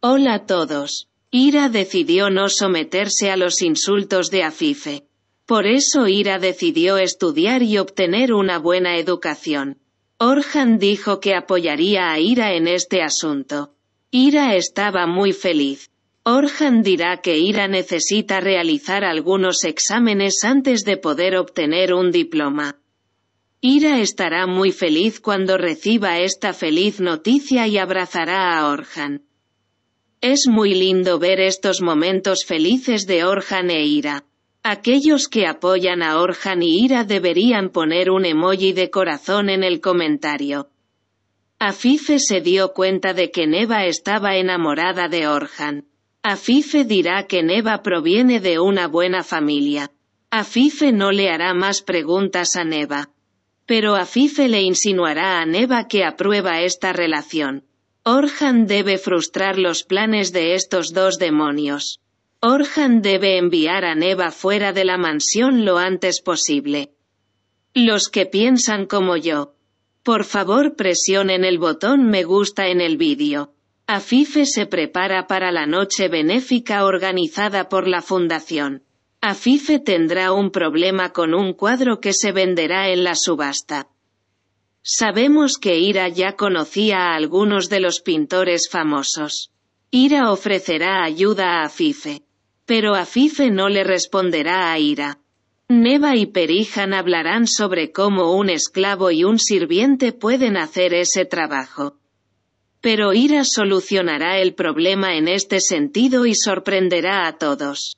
Hola a todos. Ira decidió no someterse a los insultos de Afife. Por eso Ira decidió estudiar y obtener una buena educación. Orhan dijo que apoyaría a Ira en este asunto. Ira estaba muy feliz. Orhan dirá que Ira necesita realizar algunos exámenes antes de poder obtener un diploma. Ira estará muy feliz cuando reciba esta feliz noticia y abrazará a Orhan. Es muy lindo ver estos momentos felices de Orhan e Ira. Aquellos que apoyan a Orhan y Ira deberían poner un emoji de corazón en el comentario. Afife se dio cuenta de que Neva estaba enamorada de Orhan. Afife dirá que Neva proviene de una buena familia. Afife no le hará más preguntas a Neva. Pero Afife le insinuará a Neva que aprueba esta relación. Orhan debe frustrar los planes de estos dos demonios. Orhan debe enviar a Neva fuera de la mansión lo antes posible. Los que piensan como yo. Por favor presionen el botón me gusta en el vídeo. AFIFE se prepara para la noche benéfica organizada por la Fundación. AFIFE tendrá un problema con un cuadro que se venderá en la subasta. Sabemos que Ira ya conocía a algunos de los pintores famosos. Ira ofrecerá ayuda a Afife. Pero Afife no le responderá a Ira. Neva y Perijan hablarán sobre cómo un esclavo y un sirviente pueden hacer ese trabajo. Pero Ira solucionará el problema en este sentido y sorprenderá a todos.